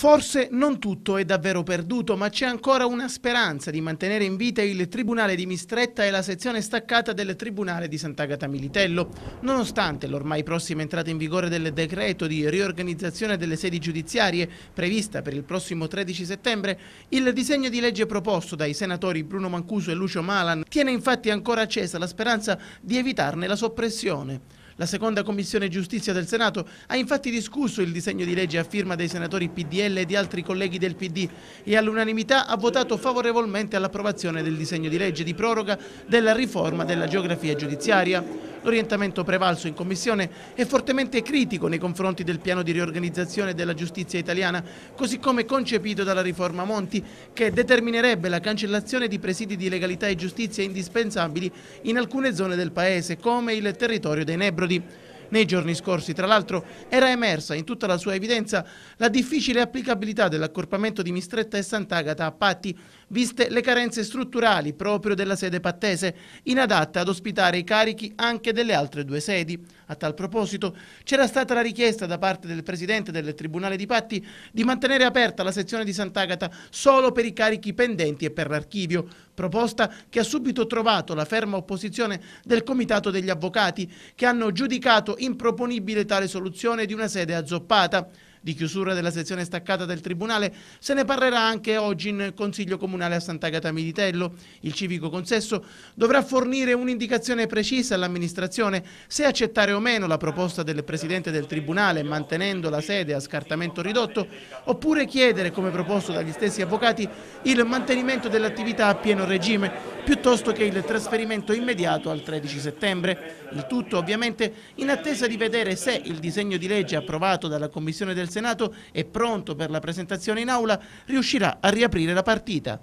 Forse non tutto è davvero perduto, ma c'è ancora una speranza di mantenere in vita il Tribunale di Mistretta e la sezione staccata del Tribunale di Sant'Agata Militello, nonostante l'ormai prossima entrata in vigore del decreto di riorganizzazione delle sedi giudiziarie prevista per il prossimo 13 settembre, il disegno di legge proposto dai senatori Bruno Mancuso e Lucio Malan tiene infatti ancora accesa la speranza di evitarne la soppressione. La seconda Commissione Giustizia del Senato ha infatti discusso il disegno di legge a firma dei senatori PDL e di altri colleghi del PD e all'unanimità ha votato favorevolmente all'approvazione del disegno di legge di proroga della riforma della geografia giudiziaria. L'orientamento prevalso in Commissione è fortemente critico nei confronti del piano di riorganizzazione della giustizia italiana, così come concepito dalla riforma Monti, che determinerebbe la cancellazione di presidi di legalità e giustizia indispensabili in alcune zone del Paese, come il territorio dei Nebrodi. Nei giorni scorsi, tra l'altro, era emersa in tutta la sua evidenza la difficile applicabilità dell'accorpamento di Mistretta e Sant'Agata a Patti, viste le carenze strutturali proprio della sede pattese, inadatta ad ospitare i carichi anche delle altre due sedi. A tal proposito, c'era stata la richiesta da parte del Presidente del Tribunale di Patti di mantenere aperta la sezione di Sant'Agata solo per i carichi pendenti e per l'archivio, proposta che ha subito trovato la ferma opposizione del Comitato degli Avvocati, che hanno giudicato improponibile tale soluzione di una sede azzoppata di chiusura della sezione staccata del Tribunale, se ne parlerà anche oggi in Consiglio Comunale a Sant'Agata Militello. Il civico consesso dovrà fornire un'indicazione precisa all'amministrazione se accettare o meno la proposta del Presidente del Tribunale mantenendo la sede a scartamento ridotto oppure chiedere, come proposto dagli stessi avvocati, il mantenimento dell'attività a pieno regime piuttosto che il trasferimento immediato al 13 settembre. Il tutto ovviamente in attesa di vedere se il disegno di legge approvato dalla Commissione del del Senato è pronto per la presentazione in aula, riuscirà a riaprire la partita.